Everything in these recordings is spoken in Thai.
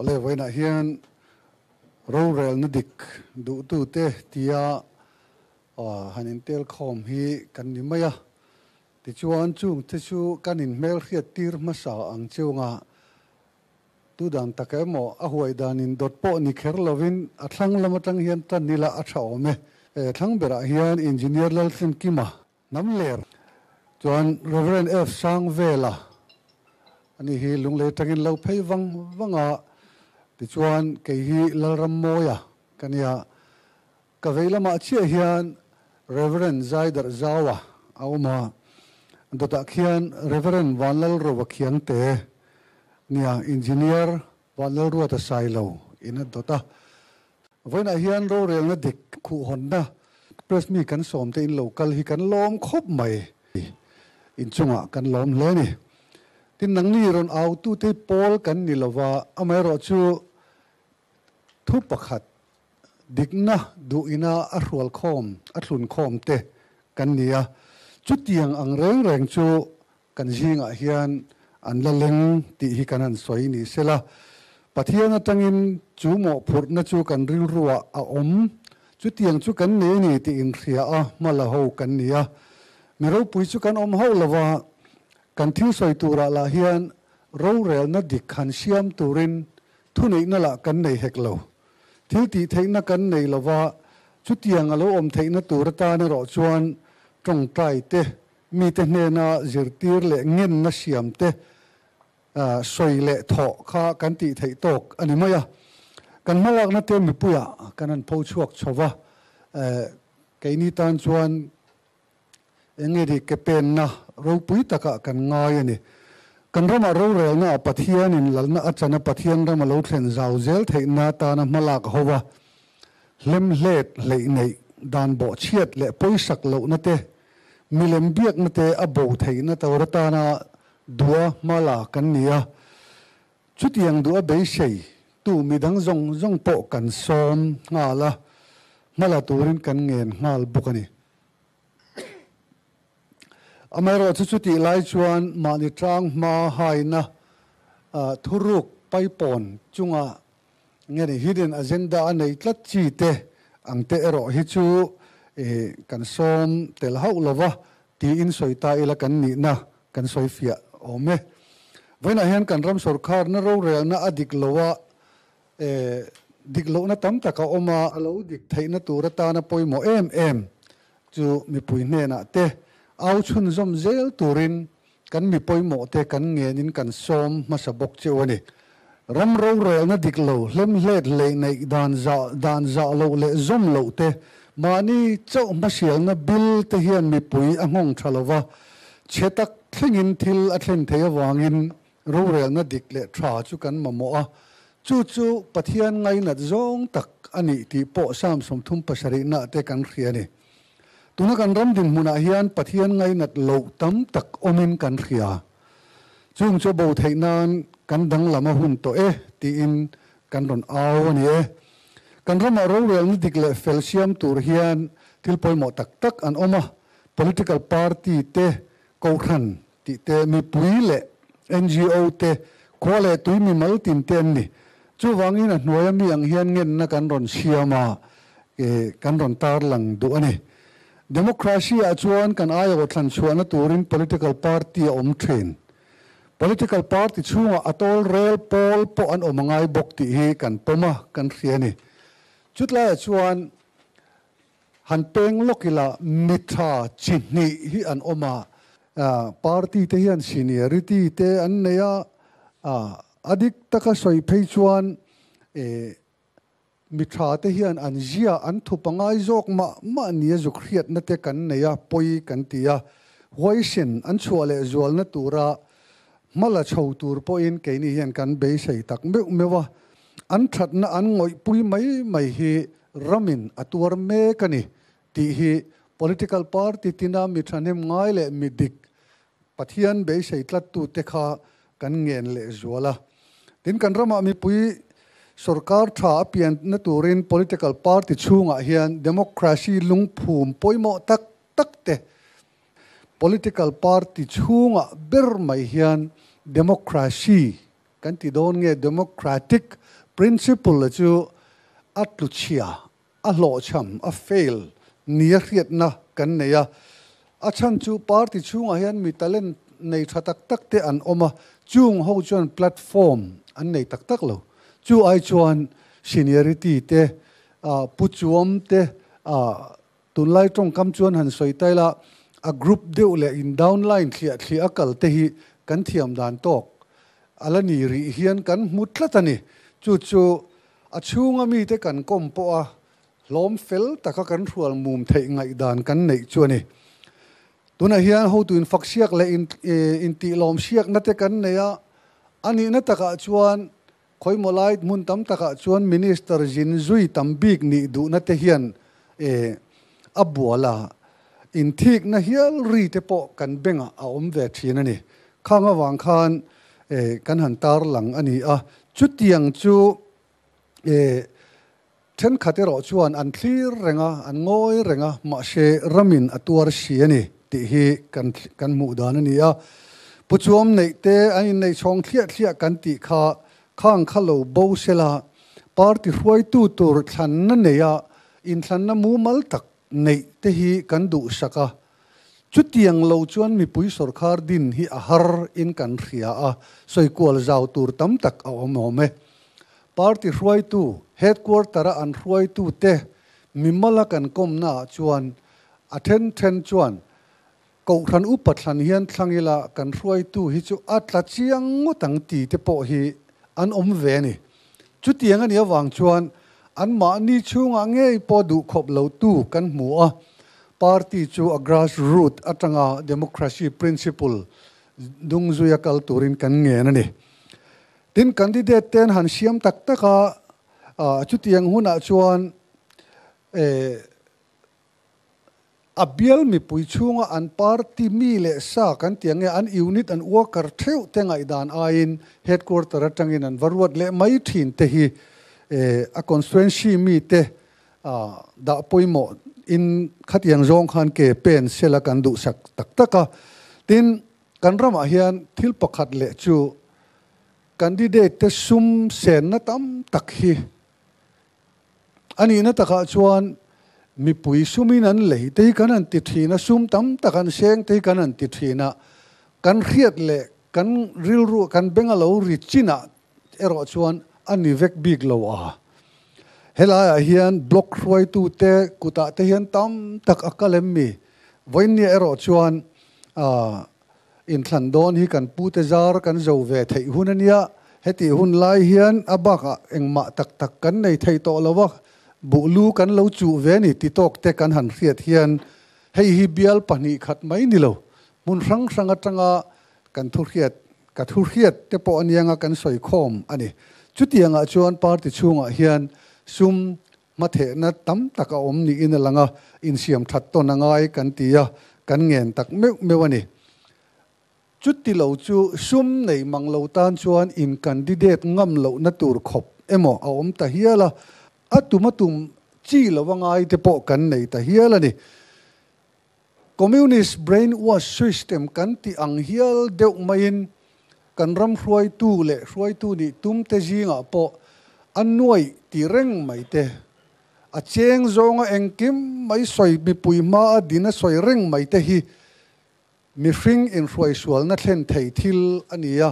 อเลรไว้นกเฮียนรูเรลนดิกดูตูวเตะที่อาฮันอินเทลคอมฮีกันนิ่ม่ยติชวนจุงติชูกันอินเมลเฮตีร์มาสาวอังเจงาตูดังตะเคมออะหวยดานินดอทโปนิเคอร์ลวินอะทังลามาทังเฮียนตันนีลาอัชาอเมเอทังเบราเฮียนอินจิเนียร์ลัลซินกิมาน้ำเลร์จวนเรเวรนเอฟซังเวลาอันนี้ฮีลุงเลตังอินเลวเพยวังวังอ่ะ tichuan kei hi lalram mawi kania à? à? ka vei lamah chiah hian reverend zaidar zawa mà, awma um à? dawtah khian reverend vanlal ro vakhiangte nia engineer vanlal ruat a sai lo đó, a dawta voina hian ro relna dik khu honna press mi kan sawmte in local hi kan lawm khop mai in chungah kan lawm hle ni tin nangni ron au tu te pawl kan ni lova amairo chu ทุบประคัดดิกนะดูอินาอัลวลคอมอัลุนคอมเตกันเนียจุดเตียงอังเรงแรงจูกันจิงอาเฮียนอันละเลงตีฮิกันอันสวยนี่เสละปทเทียนตั้งอินจูหมอผุดนะจูกันริ้วรัวอาอมจุดเตียงจูกันเนียนี่ตีอินเสียอ่ะมาละหูกันเนียเม่รูปุยจูกันอมหูละว่ากันที่สวยตัวละละเฮียนเราเรียนนัดดิกขันเชียมตัวรินทุนอีกนั่นละกันในเฮกเลาทิ้งตีเทนักกันในละว่าชุดยังอารมณ์เทนตูรตานรอชวนตรงใจเตมีแต่เนนาจิรตีเละเงินนัเสียมเตะสวยเละทอข้ากันตีเทยตกอันนี้ไม่อะกันมาลักนัเตมีปุยะกันนั้นพูชวกชวะไกนี้ตอนชวนเงี้ดีเกเป็นนะเราปุยตะกะกันง่ายนี่ kan rama ro rel na pathian in thiên achana pathian lâu lo thlen zau thấy na ta na malak hova lem let le nei dan bo chiat le poisak lo na te milem biak na te abo ta tawrata na dua mala kan nia chút chutiang dua be sei tu midang zong zong po kan som ngala mala turin kan ngen ngal bukani อเมริกาสุดติไลชวนมาในทางมาหายนะทุรุกไปปนจุงอ่ะเงี้ย hidden agenda ในตลาดจีเตอังเตอโรฮิจูเอกันซอมเตลฮาวลวะทีอินสวยตาอละกันนี่นะกันสวยเฟียโอเมวันนี้เห็นกันรำสุรคารนเรูเรียนนะอดิกลวะเอดิกลวนะตั้มตะกอมาออาดิกไทยนะตัวรตานะปอยโมเอ็มเอ็มจูมีปุยเนนะเต au chun zom zel rin kan mi poi mo te kan nge nin kan som ma sa bok che wani ram ro re na dik lo hlem let le nei dan za dan za lo le zom lo te ma ni chau ma sial na bil te hian mi pui angong thalowa chetak thlingin thil athlen theya wangin ro re na dik le tha chu kan ma mo a chu chu pathian ngai na zong tak ani ti po sam som thum pasari na te kan khriani tuna kan ram din hmunah hian pathian ngai nat lo tam tak omin kan thria chung cho bo theinan kan dang lama hun to e ti in kan ron aw ani e kan ram ro wel ni dikle felsiam tur hian til poi mo tak tak an oma political party te ko khan ti te mi pui le ngo te ko le tu mi mal tin ten ni chu wangin a hnuai mi ang hian ngen na kan ron siama e kan ron tar lang du ani ดโมคราชีอาจชวนกันอายุทัฒนชวนตัวริน political party อมเทรน political party ชูวอาอตอลเรลโพลปอันอมงายบกติเฮกันปมากันเสียนี่จุดแรกชวนหันเพ่งลกิลามิทาจินีฮิอันอมาปาร์ตี้เทียนซีนียริตี้เทอันเนียอดีตตะกสอยเพยชวนเอมิตราเที่ยนอันเจียอันทุปงงไอจกมามาเนี่ยจุเครียดนัดเตกันเนี่ยปอยกันตียไว้สินอันชัวเลจวลนตูระมาละชาวตูร์ปอยนเกนี่เนกันเบยใส่ตักเมื่อเมื่อว่าอันถัดนะอันงอยปุยไม่ไม่ฮีรามินอตัวเมกันนี่ตี่ฮ political party ที่นามิตรเนมง่ายเลยมิดิกปะเทียนเบยใส่ตัดตูเตคากันเงินเลจวละดินงกันรำมามีปุย sarkar tha apian na turin political party chunga hian democracy lungphum poimo tak takte political party chunga ber mai hian democracy kan ti don nge democratic principle chu atlu chia a lo cham a fail nia na kan neya a chan chu party chunga hian mi talent nei tha tak takte an oma chung ho chuan platform an nei tak tak lo chú ai chuan seniority te pu chuam te tuần lai trong kam chuan han soi tai là a group deuh le in downline khi thlia thlia kal te hi kan thiam dan tok ala ni ri hian kan mutla tani chu chu a chunga mi te kan kom po a lom fel taka kan rual mum thei ngai dan kan nei chuani tuna hian ho tuin fak siak le in eh, in ti lom siak na te kan neya ani na taka chuan คุยมาไล่มุ่งตั้มตะกั่วชวนมินิสเตอร์จินซุยตั้มบิกนี่ดูนัตเฮียนเออับบัวลาอินทิกนะเฮียรีเทปกันเบงอาอุ้มเวทีนั่นนี่ข้างวางคานเออกันหันตาหลังอันนี้อ่ะจุดยังจูเออฉันขัดเดาชวนอันคลีร์เรงะอันง่อยเรงอ่ะมาเชื่อรำมินตัวร์เชียนี่ที่เหตุกันการมุดานนี่อ่ะปุบันในเตอันในช่องเคลียร์เคลียร์กันตีดขาข้างข้วลาโบเสลาปาร์ติรวยตู้ตัวฉันนั่นเนี่ยอินฉันนั่นมูมัลตักในเตหีกันดูสักะชุดยังเลาชวนมีปุ้ยสุรคาร์ดินฮีอาหารอินกันเสียอ่ะสอยกวลเจ้าตัวตั้มตักเอาหมอเมปาร์ติรวยตู้เฮดควอเตอร์อันรวยตู้เตมิมลกันก้มหน้าชวนอัเทนเทนชวนกูรันอุปัตลันเฮียนทังยลตกันรวยตู้ฮิจูอัตละเชียงงูตั้งตีเตโปฮี an om ve ni chu tiang ani awang chuan an ma ni chunga nge po du khop lo tu kan mu a party chu a grassroot atanga democracy principle dung zuya kal turin kan nge na ni tin candidate ten han siam tak taka chu tiang huna chuan eh อับเบียลมีปุยชงอันปาร์ติมีเลสากันเตียงอันยูนิตอันอัวการเที่ยวเตงไอดานไอินเฮดคอร์เตอร์ตั้งอินันวารวดเลไม่ทินเตหีอะคอนสเวนชีมีเตะดาปุยโมอินขัดยังจงคันเกเป็นเซลกันดุสักตักตะกะตินกันรำอาเฮียนทิลปักขัดเลจูคันดีเดตซุมเซนนัตัมตักฮีอันนี้นัตตะกะชวน mipui sumin an lei te kan an ti thina sum tam tak an seng te kan an ti thina kan riat le kan ril ru kan bengalo ri china ero chuan ani vek big lo a hela a hian block ruai tu te kuta te hian tam tak akalem mi voini ero chuan a in thlan don hi kan pu te zar kan zo ve thei hun ania heti hun lai hian abaka engma tak tak kan nei thei to lawa บุลูกันเราจูเวนี่ติดตอกเตกันหันเสียเทียนให้ฮิบบอยลปนิขัดไม่นี่เรมุนรังสังกังกันทุเรียดกันทุเรียดเตปอนียงกันสอยคอมอันนี้ จุดยังชวนปาร์ติช่งเฮียนซุมมาเถนะตั้มตะกอมนี่อินลังอินเสียมถัดต้นงายกันตียกันเงินตักเมื่อเมื่อวันนี้จุดที่เราจูซุ่มในมังเราตานชวนอินกันดิเดตงาำเรานตูรขบเอโมเอาอมตะเฮียละ atumatum chi lawangai te po kan nei ta hialani communist brainwash was system kan ti ang hial deuh main kan ram hruai tu le hruai tu ni tum te jinga po an nuai ti reng mai te a cheng zonga engkim mai soi mi pui ma dina soi reng mai te hi mi fring in hruai sual na thlen thei thil ania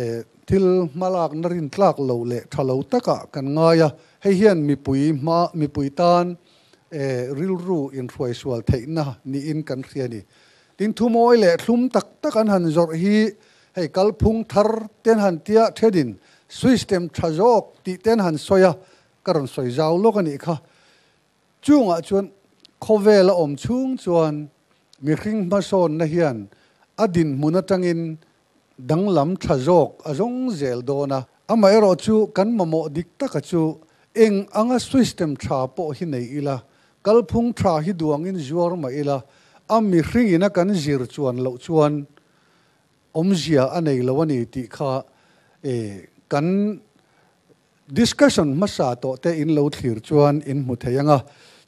e thil malak narin tlak lo le thalo taka kan ngaya ให้เฮียนมีปุ๋ยมามีปุ๋ยตานเอริลรูอินรวยสวลเทนะนี่อินกันเรียนี่ดินทุโมยแหละลุ่มตักตักอันหันจอดฮีให้กัลพุงทาร์เตียนหันเตียเทดินสวิสเต็มทรจอกตีเตียนหันซอยการันซอยยาวโลกันอีกค่ะจุงอ่ะชวนโคเวลอมชุงชวนมีคริงมาโซนนะเฮียนอดินมุนจังอินดังลำทรจอกอจงเจลโดนะอามาเอรอชูกันมโมดิกตะกะชู eng anga system tha po hi nei ila kalphung tha hi duang in zuar ma ila ammi hring ina kan zir chuan lo chuan omjia anei lawani ti kha e kan discussion masa to te in lo thir chuan in mu theyanga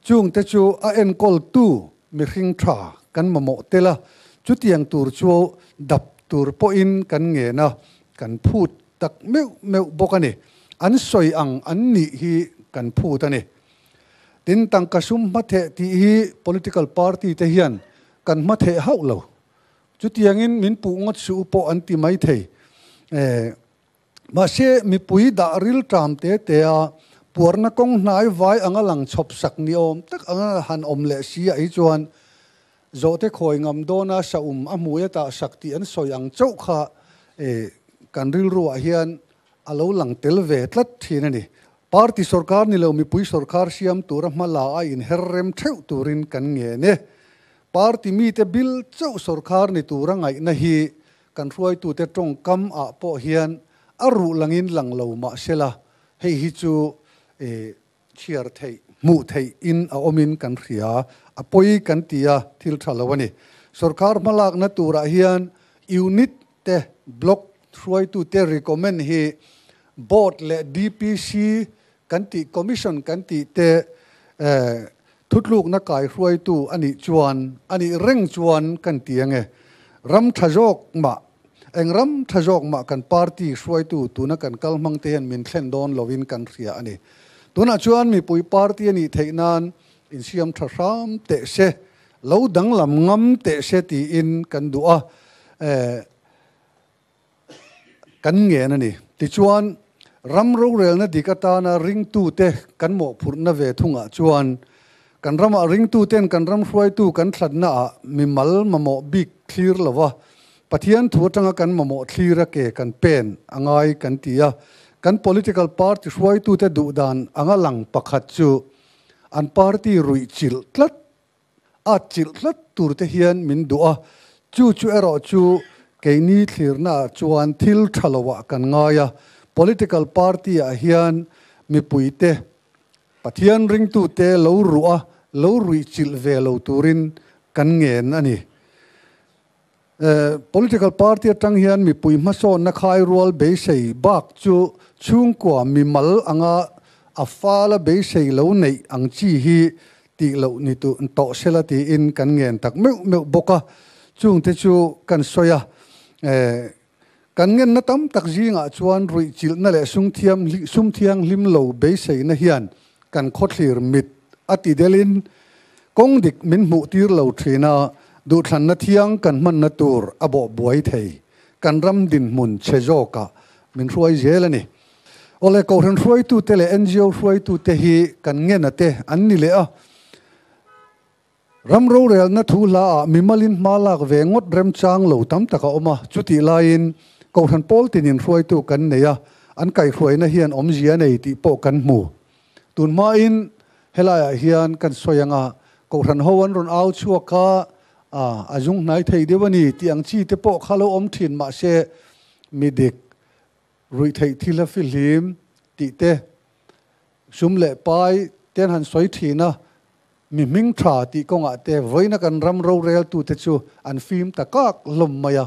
chung te chu a en kol tu mi hring tha kan mamo tela chutiang tur chu dap tur po kan nge na kan phut tak me me bokane an soi ang an ni hi kan phu ta ni tin tang ka sum ma the ti hi political party te hian kan ma the hau lo chu tiangin min pu ngot su po an ti mai thei e ma se mi pui da ril tram te te a puarna kong nai vai anga lang chop sak ni om tak anga han om le si ai chuan zo te khoi ngam dona sa um amuya ta sakti an soi ang chau kha e kan ril ruwa hian อาลหลังเทลเวทลัดทีนั่นนี่พรรคสุสรการนี่เรามีปุยสรการีสยยมตัวรัมาลาอินเฮเรมเทวตัวรินกันเงี้ยเนี่ยพรรคมีแต่บิลเจ้าสรการนี่ตัวรังไงนะฮีกันรวยตัวแต่ตรงกำอาปอเฮียนอารุลังอินหลังเรามาเชล่ะให้ฮิจูเอเชียร์ไทยมูไทยอินอาอมินกันเสียอปอยกันเตียทิลทาลวันนี่สรการมาลากนะตัวระเฮียนยูนิตเตบล็อกรวยตัวเตรีคอมเมนต์ให้บอดและีซีกันติคอมมิชชั่นกันติเตทุกลูกนักกายรวยตูอันนี้ชวนอันนี้เร่งชวนกันเตียงเงรำทะโจกมาเองรำทะโจกมากันปาร์ตี้รวยตูตูนักกันกลมังเตียนมินเช่นดอนลวินกันเสียอันนี้ตัวนักชวนมีปุยปาร์ตี้นี่เทนันอินเซียมทรัมเตเซเลาดังลำงำเตเชตีอินกันดเอ่อกันเงี้ยนั่นนี่ติชวนรำรู้เรื่องนั่นดีก็ตานะริงตู้เตะกันหมอผุดนงเวทุงอ่ะชวนกันรำริงตู้เต้นกันรำช่วยตู้กันสัดน่ะมีมัลมาหมอบิกคลีร์ละวะปะเทียนถวจังกันมาหมอคลีระเกกันเป็นอ่างไอกันเตียกัน political party ช่วยตู้เตะดุดานอ่างหลังปักหัดจูอัน party รุ่ยจิลทัดอาจิลทัดตูเตเฮียนมินดัวจูจูเอรอจูเกนี่คลีร์น่ะชวนทิลทะลวะกันง่ายอ่ะ political party a ah hian mipui te pathian ring tu te lo rua lo rui chil ve lo turin kan ngen ani eh, political party atang hian mipui ma so na khai rual be sei bak chu chung kwa mi mal anga a fala be sei lo nei ang chi hi ti lo ni tu to sela ti in kan ngen tak meu meu boka chung te chu kan soya eh กันเงินนัตัมตักจีงอ่ชวนรุ่ยจิลนั่นแหละสุ่มเทียงสุ่มเทียงลิมโลเบสัยนะฮีอันกันโคตเสียมิดอติเดลินกงดิกมินหมูตีร์เหล่ทรีนาดูทันนัตียงกันมันนัตูร์อบอบบวยไทยกันรำดินมุนเชโจกะมินรวยเจลนี่โอเล่ก่อนรวยตูเตเลเอ็นจิโอรวยตัวเตฮีกันเงินนัตเตอันนี่เลยอ่ะรำรู้เรื่องนัทูลาอ่ะมิมาลินมาลากเวงอดเรมจางเหล่ตั้มตะกอมาจุดที่ายน์กทันโอลตินินรวยตัวกันเนี่ยอันไก่รวยนะเฮียนอมเจียในติโปกันหมู่ตุนมาอินเฮลายเฮียนกันสวยงากทันฮวันรุนเอาชัวก้าอ่าอายุงไหนไทยเดี๋ยวนี่ตียงชีเตโปข้าเรอมถิ่นมาเชมีเด็กรุยไทยทีละฟิลิมติเตชุมเละไปเตียนหันสวยทีนะมีมิงทราติกงอเตไว้นักันรำเราเรียลตูเตชูอันฟิล์มตะกักลมมายา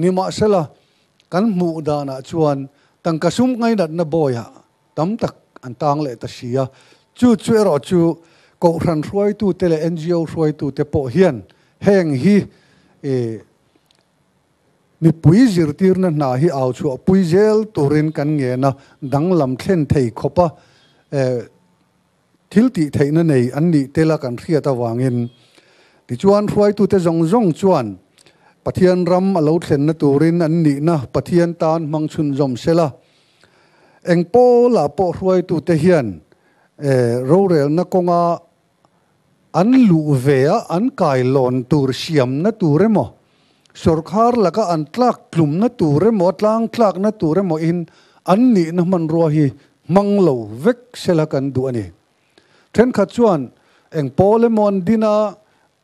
นิมาเสละ kan mu da na chuan tang ka sum ngai dat na boy ha tam tak an tang le ta sia chu chu ro chu ko ran roi tu te le ngo roi tu te po hian heng hi e mi pui zir tir na na hi au chu pui zel turin kan nge na dang lam thlen thei khopa e thil ti thei na nei an ni te la kan thria ta wangin ti chuan roi tu te zong zong chuan pathian ram alo thlen na turin an ni na pathian tan mang chun zom sela eng po la po hruai tu te hian e ro rel na konga an lu ve a an kai lon tur siam na tur emo sorkhar laka an tlak tlum na tur emo tlang tlak na tur emo in an ni na man ro hi mang lo vek sela kan du ani then kha chuan eng pole mon dina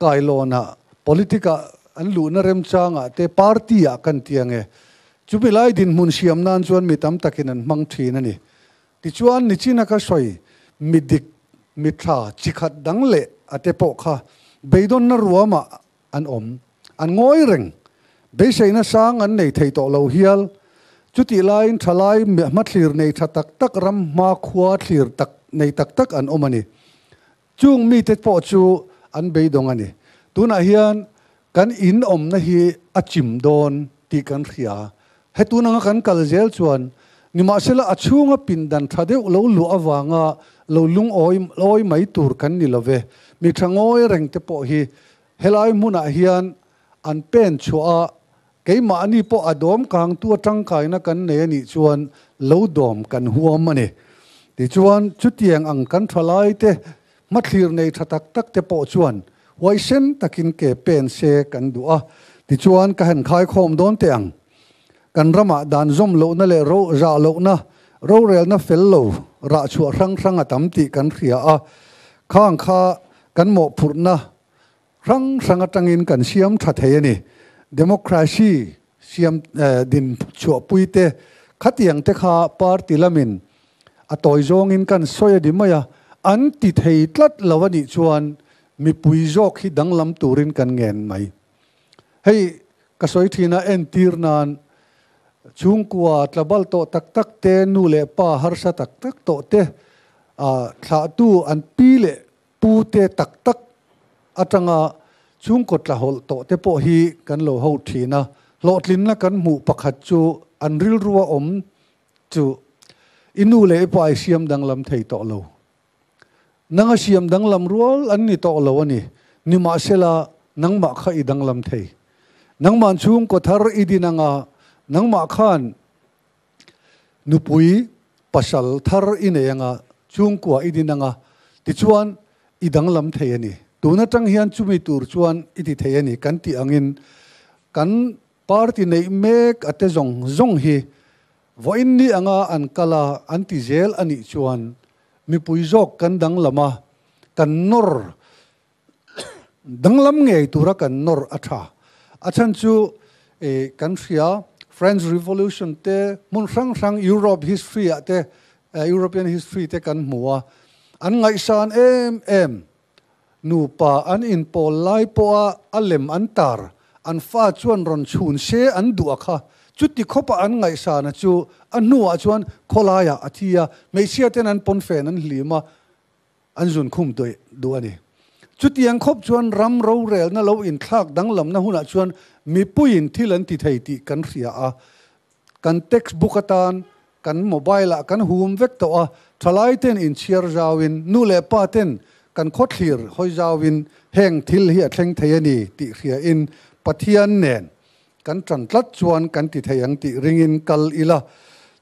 kai lona politika an lu na rem changa te party a ah kan tiange chumilai din mun siam nan chuan mitam takin an mang thin ani ti chuan ni china ka soi midik mitra chikhat dang le ate po kha beidon na ruama ah, an om an ngoi reng be seina sang an nei thei to lo hial chuti lain thalai ma thlir nei tha tak tak ram ma khuwa thlir tak nei tak tak an omani chung mi te po chu an beidong ani tuna hian กันอินอมนะฮีอาจิมโดนตีกันเสีย ให้ตัวนั้นกันกัลเจลชวนนิมาเชลอชูงปินดันทัดเดลลูอว่างะลูลุงออยออยไม่ตูร์กันนิลเวมีทางออยแรงเตปอฮีเฮลัยมุนอาฮียนอันเป็นชัวเกี่มาอันนี้พออดอมกางตัวจังไก่นักกันเนี่ยนิชวนลวดอมกันหัวมันเนี่ยดิชวนชุดยังอังกันทลายเตะมัดเลียในทัดตักเตะปอชวนวัยเช่นตะกินเก็บเป็นเชกันดัวติชวนกันเห็นใครคมโดนเตียงกันระมัดันซุ่มโลนั่นเลยรูจราโลนะรู้เรียนนะ่นเฟลโลระชัวรังรังอ่ะตั้มติกันเสียอ่ะข้างข้ากันหมอผุดนะรังรังอ่ะจังอินกันเสียมชัดเฮนี่เดโมคราซีเสียมเอ่อดินชัวปุยเตะขัดยังเตข้าปาร์ติลามินอ่ะต่อยจงอินกันสวยดีิมายะอันติดเฮตลัดลาวันีิชวนมีปุยโอกที่ดังลำตูรินกันเงินไหม ให้กสวยทีน่าเอ็นตีรนานชุงก่าตะบัลโตตักตักเตนูเลป้าฮาร์สตักตักโตเตอ่าถ้าตู้อันปีเลปูเตตักตักอาจังอ่ะชุงกดละหลโตเตโปฮีกันโลหฮาทีนะโลดลินละกันหมู่ปักหัดจูอันริลรัวอมจูอินูเลปอเสียมดังลำไทยโตโล nang asiam dang lam rual an ni to lo ani ni ma sela nang ma kha i dang lam thei nang man chung ko thar i dinanga nang ma khan nupui pasal thar in anga chung kwa i dinanga ti chuan i dang lam thei ani tuna tang hian chumi tur chuan i ti thei ani kan ti angin kan party nei mek ate zong zong hi voin ni anga an kala anti jail ani chuan mipui zok kan dang lama kan nor dang lam nge tura kan nor atha athan chu e kan fia french revolution te mun sang sang europe history te e, european history te kan mua an ngai san em em nu pa an in po lai po a alem an tar an fa chuan ron chun se an du kha จุดที่คบอันไงสานะจูอันนัวชวนคลายาอธิยาไม่เชื่อทต่นั้นปนเฟนนั้นหลีมาอันจุนคุ้มด้วยดูอันนี้จุดที่ยังคบชวนรำเราเรลนะเราอินคลากดังลำนะหุ่นชวนมีผู้อินที่ลันติไทยติกันเสียอะกันเท็กซ์บุกตานกันโมบายละกันหูมเวกตัวทลายเต้นอินเชียร์จาวินนู่เลป้าเต้นกันคดเหียร์หอยจาวินแห่งทิลเฮียแข่งเทียนีติเสียอินปะเทียนเนน kan tran tlat chuan kan ti thei ang ti ringin kal ila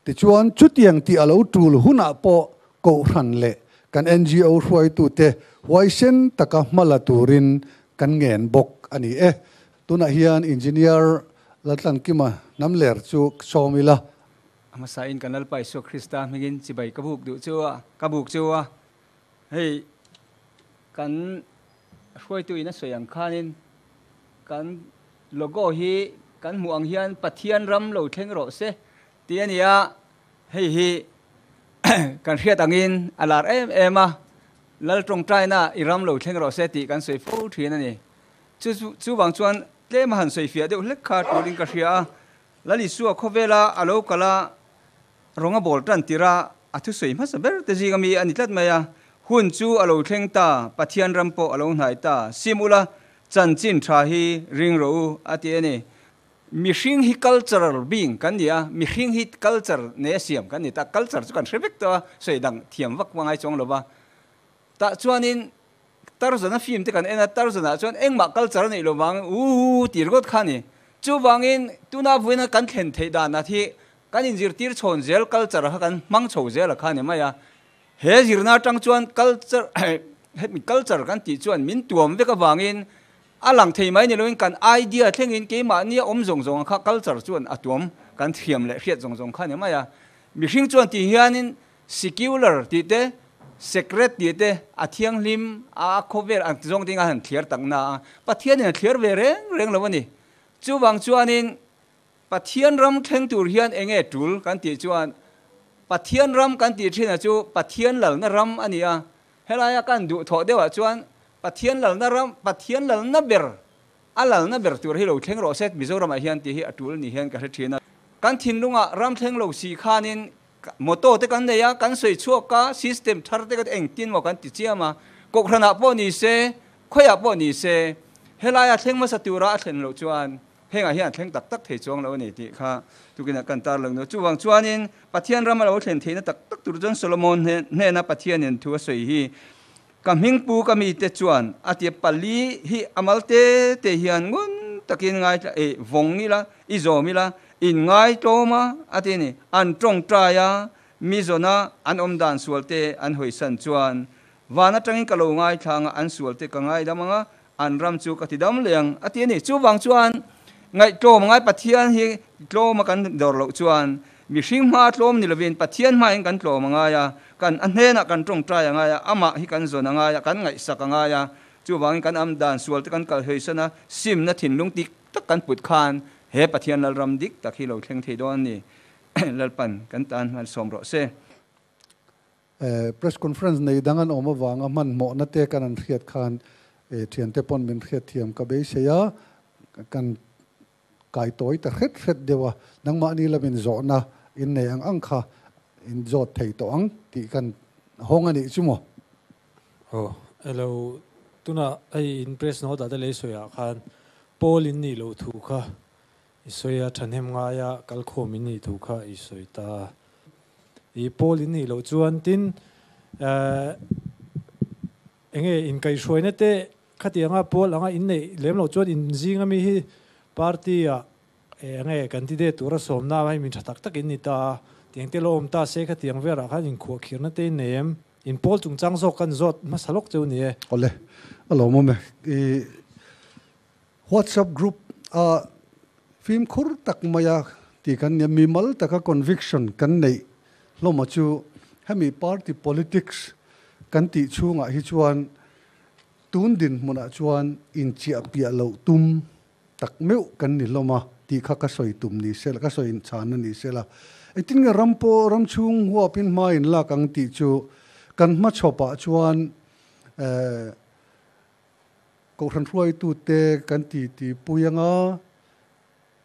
ti chuan chutiang ti alo tul huna po ko hran le kan NGO hruai tu te huai sen taka hmala turin kan ngen bok ani e tuna hian engineer latlan kima namler chu somila amasain kanal pai so krista mingin chibai kabuk du chuwa kabuk chuwa hei kan hruai tu ina soyang khanin kan logo hi กันห่วงเฮียนปะเทียนรำเหล่าเทงโรเซตียนี้ฮหฮีกันเรียดอังอินอลาเอมเอมาแล้วตรงใจน่ะอีรำเหล่าเทงโรเซติกันสวยฟูทีนั่นนี่จู่จู่บางชวนเล่มหันสวยเฟียเดี๋ยวเล็กขาดตัวลิงกระเชียแล้วลิสัวโคเวลาอโลกะลารองบอลตันติระอัตุสวยมาสบบรแต่จีก็มีอันนี้ทัดมายหุ่นจู่อโลเทงตาปะเทียนรำโปอโลหายตาซิมุละจันจินทราฮีริงโรอาเตียนี่ mihring hi cultural being kan ni a mihring hi culture ne siam kan ni ta culture chu kan hrevek to sei dang thiam vak wangai chong loba ta in chuanin tarzana film te kan ena tarzana chuan engma culture nei lo bang u tirgot khani chu wangin tuna vuina kan thlen thei da na thi kan in jir tir chon zel culture ha kan mang chho zel khani maya à? he jirna tang chuan culture het culture kan ti chuan min tuam veka wangin à lăng thấy mấy nhiều cái idea thiên nhiên cái mà nhiều ông dùng dùng khác culture chuẩn à tuom cái thiềm lệ hiện dùng dùng khác nhiều mà ya mình sinh chuẩn thì hiện nên secular thì thế secret thì thế à thiêng lim à cover à dùng tiếng anh clear tăng na bà thiên này clear về rèn rèn là vấn đi chú vàng chú anh nên bà thiên ram thèn tu hiện anh ấy tool cái thì chú anh bà ram cái thì thế là chú bà thiên là nó ram anh ya hay là cái đủ thọ đấy à chú ปัทเทียนเหล่านั้นรำปัทเทียนเหล่านั้นเบรอันเหล่านั้นเบรตัวที่เราเทงรอเซตมิโซรามาเฮียนที่อัตุลนี่เฮียนกันเทียนกันทิ้งลงอ่ะรำเทงเราสีขานินมโตเตกันเนี่ยกันสวยชั่วก้าสิสเต็มทาร์เตกันเองกินมากันติเจียมากกขนาดปนี้เซข่อยปนี้เซเฮลายาเทงมาสติวระเทงเราจวนเฮงอ่ะเฮียนเทงตักตักเทจวงเราเนี่ยที่ค่ะทุกินกันตาหลังเนาะจู่วังจวนินปัทเทียนรำมาเราเทงเทนตักตักตุรจนโซโลมอนเนี่ยนะปัทเทียนเนี่ยถือว่าสวยฮี kaming pu kami te chuan atia pali hi amalte te hian ngun takin ngai tla e vongi la izomi la in ngai toma atini an trong traya mizona an om dan sualte an hoi san chuan wana tangin kalo ngai thanga an sualte ka ngai damanga an ram chu ka ti dam leng atini chu wang chuan ngai tom ngai pathian hi tlo ma kan dor lo chuan มีชิงมาตลมนี่ลเวียนปะเทียนมาเองกันตลมงายกันอันเนนักันตรงใจงายอามาฮิกันโซนงายกันไงสักงายจู่วางกันอัมดานสวลตกันกัลเฮยสนะซิมนัถิ่นลุงติกตะกันปุดคานเฮปะเทียนละรำดิกตะขี้เราเทงเทดอนนี่ละปันกันตานมันสมรสเซ press conference n ้ i d อ n g ม n oma w a n น a man mo na te kan an thiat k อเทียนเตปอนเป็นเทีย i a t t h i กับเบสเซียกัน kai toy ta khret khret dewa nangma ni lamin zo na in nei ang ang kha in zo thei to ang ti kan hong ani chumo ho oh, hello tuna ai impress no da da le so ya khan Paul in ni lo thu kha isoya thanem nga ya kal kho mi ni thu kha isoi ta i Paul in ni lo chuan tin ấy eh, in kai shoi na te khati anga pol anga in nei lem lo chuan in zinga mi hi partia e eh, nge candidate tura somna mai min thatak tak in nita tiang te lom ta se kha tiang vera khan in khu khirna te nem in pol chung chang zo kan zot ma salok cheu ni ole alo mo me eh, whatsapp group a phim khur tak maya ti kan ya mi mal taka conviction kan nei lo ma chu hemi party politics kan ti chunga hi chuan tun din mona chuan in chia pia lo tum ตักมิ่กันนี่ลมาตีข้าก็สอยตุ่มนี่เสละก็สอยชานนี่เสละไอ้ทิ้งรำโพรำชุงหัวพินมาอินละกังตีจูกันมาชอบปะชวนเอ่อกทันรวยตูเตกันตีตีปุยงาะ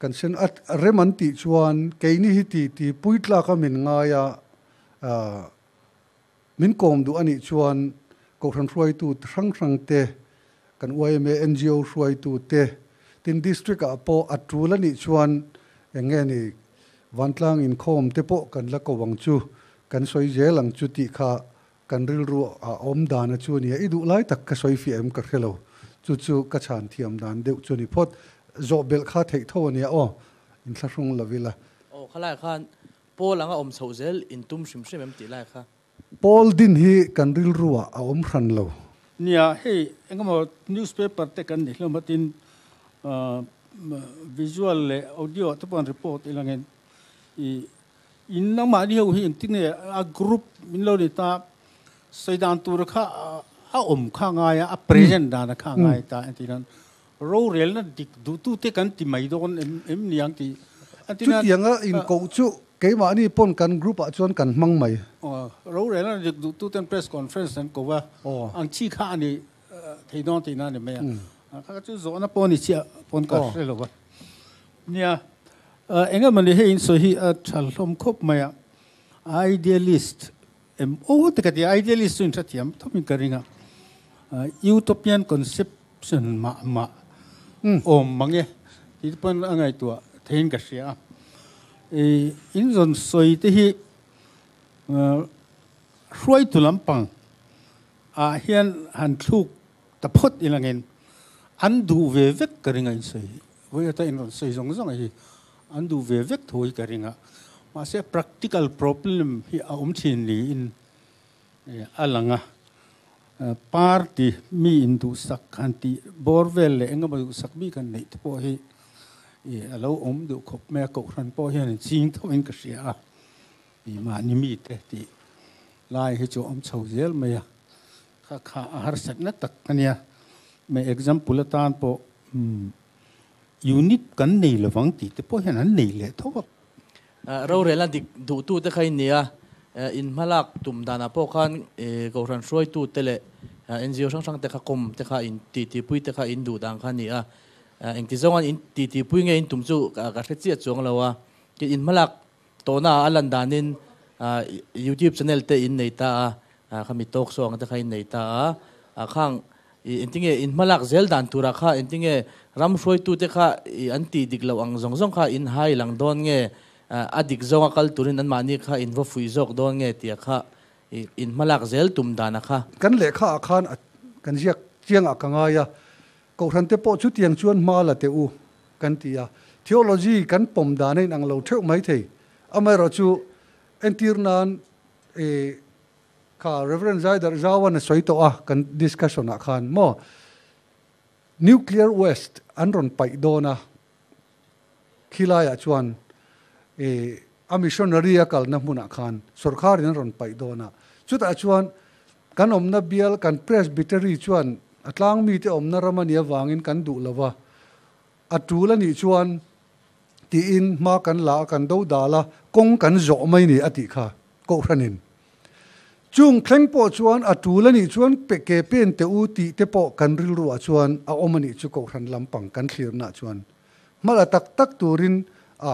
กันเส้นอัดเรมันตีชวนเกนี่ฮิตีตีปุยตลาก็มินงายะมินกมดูอันนี้ชวนกทันรวยตูทั้งทั้งเตกันอวยเมเอ็นจีโอรวยตูเตตินดิสตริกอะโปอัดรูลนิชวนอย่งเงี้ยนี่วันทั้งอินคมเทปโปกันแล้วก็วังจูกันสวยเจลังจุติค่ากันริลรัวอมดานะชวนนี่ยอีดูไล่ตักกัสวยฟิเอ็มกันเฮลโลจูจูกระชานที่อมดานเดี๋ยวชวนนี่พอดจบเบลข้าเทคโทเนี่อ๋ออินทรชงลวิลละโอ้ข้ายข้าโปหลังอมสาวเจลอินตุ้มชิมชิมเอ็มตีไล่ค่ะโปลดินฮีกันริลรัวอมรันโลเนี่ยเฮ้ยเอ็งก็มานิวส์เพเปอร์เตกันนี่เรามาติน uh, visual audio tapan report ilangen i in nang ma di ho hi ting a group min lo ni ta sai dan tu ra kha a om kha nga ya a present da na kha nga ta antilan ro rel na dik du tu te kan ti mai don em em niang ti antilan chu tianga in ko chu cái mà ni pon kan group a chuan kan mang mai ro rel na dik du tu ten press conference an ko wa ang chi kha ni thei don ti na ni me ข้าก็จะโจนะปนิเชียปนก็ใช่หรอกเนี่ยเอ็งก็มันเลยให้อินสุฮีอ่ะฉลอมคบมาอ่ะไอเดียลิสต์เอ็มโอ้ติดกันไอเดียลิสต์สุนทัธยรมทำยังไงอ่ะยูโทเปียนคอนเซปชันมาอมาอมมังเงี้ยที่เป็นอะไงตัวเทนกัีเ่ียอออินสุนสุฮีที่ช่วยตุลัมปังอาเฮียนฮันทุกแต่พุทธอีหลังเอง an du ve vek ka ringa in sei voi ta in sei zong giống như an du ve vek thoi ka ringa ma se practical problem hi a um chin ni là alanga à, party mi in du sak khan ti borvel le enga bu sak bi kan nei po hi e alo ông du khóc mẹ ko ran po hian ching thong in ka sia bi mà ni mi te ti lai hi chu om chho zel me ya kha kha har sat na tak kania ม่ exam ซัมปุลตานปอยูนิตกันนี่ละฟังตีแต่พอเห็นั้นนี่แหละทว่าเราเรียนแล้วดิดูตู้ตะใครเนี่ยอินมาลักตุ่มดานาพ่อขันเอการันช่วยตู้เตเลเอ็นจีโอช่างช่างตะขคมตะขอินตีตีพุ้ยตะขอินดูดังขันนี่อ่ะเอ็งที่สองอันินตีตีพุยเงอินตุ่มจู่กระเทีษฐีจวงแล้วว่าอินมาลักโตน่าอันดานินยูทูบชาแนลเตอินในตาขมิโต๊ะสองตะใครในตาข้าง in tinge in malak zel dan tura kha in tinge ram hroi tu te kha an ti dik lo ang zong zong kha in hai lang don nge adik zonga kal turin an mani kha in vo fui zok don nge tia kha in malak zel tum dana kha kan le kha khan kan jiak chiang a kanga ya ko ran te po chu tiang chuan ma la te u kan ti ya theology kan pom da nei nang lo theu mai thei amai chu entirnan e ค่ะเเรว Reverend z a ดาร์จะวันสวยตัวอ่ะกันด i s c u s s i o นักขันมอคลียร์เวสต์อันรอนไปโดนะคิลายชวนเออมิชันรียกันนะมุนักขันสุรคารินรอนไปโดนะชุดอ่ะชวนกันอมนับเบียลกันเพรสบิ a t t e r y ชวนอัตลางมีที่อมนารมันเยวังินกันดูแลวะอัตูลันอีชวนที่อินมากันลากันดูดาละกงกันโจไม่นี่อติค่ะก็รันินจุงแข็งปอดชวนอดูแลนี่ชวนเปเกเปยนเตอูตีเตปอกันริลรัวชวนเอาอมันี่จุกขันลำปังกันเสียหน้าชวนมาละตักตักตูรินอ่า